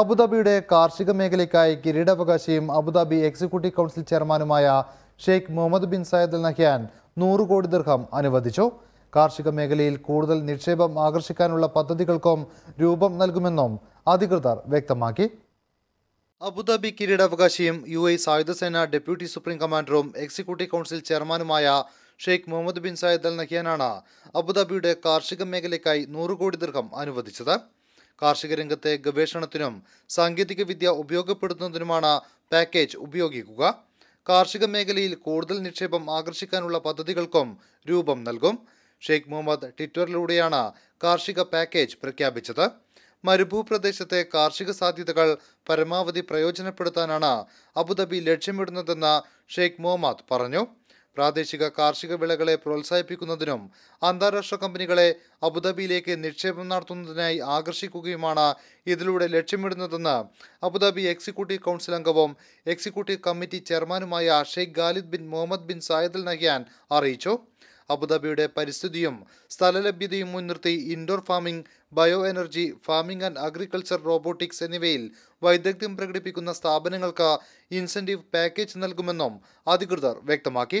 അബുദാബിയുടെ കാർഷിക മേഖലയ്ക്കായി കിരീടാവകാശിയും അബുദാബി എക്സിക്യൂട്ടീവ് കൗൺസിൽ ചെയർമാനുമായ Sheikh Mohammed bin Zayed Al Nahyan നൂറ് കോടി ദീർഘം അനുവദിച്ചു കാർഷിക മേഖലയിൽ കൂടുതൽ നിക്ഷേപം ആകർഷിക്കാനുള്ള പദ്ധതികൾക്കും രൂപം നൽകുമെന്നും അധികൃതർ വ്യക്തമാക്കി അബുദാബി കിരീടാവകാശിയും യു എ സായുധസേന ഡെപ്യൂട്ടി സുപ്രീം കമാൻഡറും എക്സിക്യൂട്ടീവ് കൗൺസിൽ ചെയർമാനുമായ Sheikh Mohammed bin Zayed Al നഹിയാനാണ് അബുദാബിയുടെ കാർഷിക മേഖലയ്ക്കായി നൂറ് കോടി ദീർഘം അനുവദിച്ചത് കാർഷിക രംഗത്തെ ഗവേഷണത്തിനും സാങ്കേതിക വിദ്യ ഉപയോഗപ്പെടുത്തുന്നതിനുമാണ് പാക്കേജ് ഉപയോഗിക്കുക കാർഷിക മേഖലയിൽ കൂടുതൽ നിക്ഷേപം ആകർഷിക്കാനുള്ള പദ്ധതികൾക്കും രൂപം നൽകും ഷെയ്ഖ് മുഹമ്മദ് ട്വിറ്ററിലൂടെയാണ് കാർഷിക പാക്കേജ് പ്രഖ്യാപിച്ചത് മരുഭൂപ്രദേശത്തെ കാർഷിക സാധ്യതകൾ പരമാവധി പ്രയോജനപ്പെടുത്താനാണ് അബുദാബി ലക്ഷ്യമിടുന്നതെന്ന് ഷെയ്ഖ് മുഹമ്മദ് പറഞ്ഞു പ്രാദേശിക കാർഷിക വിളകളെ പ്രോത്സാഹിപ്പിക്കുന്നതിനും അന്താരാഷ്ട്ര കമ്പനികളെ അബുദാബിയിലേക്ക് നിക്ഷേപം നടത്തുന്നതിനായി ആകർഷിക്കുകയുമാണ് ഇതിലൂടെ ലക്ഷ്യമിടുന്നതെന്ന് അബുദാബി എക്സിക്യൂട്ടീവ് കൗൺസിൽ അംഗവും എക്സിക്യൂട്ടീവ് കമ്മിറ്റി ചെയർമാനുമായ Sheikh Khalid bin Mohammed bin Zayed Al Nahyan അറിയിച്ചു അബുദാബിയുടെ പരിസ്ഥിതിയും സ്ഥലലഭ്യതയും മുൻനിർത്തി indoor farming bio energy farming and agriculture robotics എന്നിവയിൽ വൈദഗ്ധ്യം പ്രകടിപ്പിക്കുന്ന സ്ഥാപനങ്ങൾക്ക് ഇൻസെൻറ്റീവ് പാക്കേജ് നൽകുമെന്നും അധികൃതർ വ്യക്തമാക്കി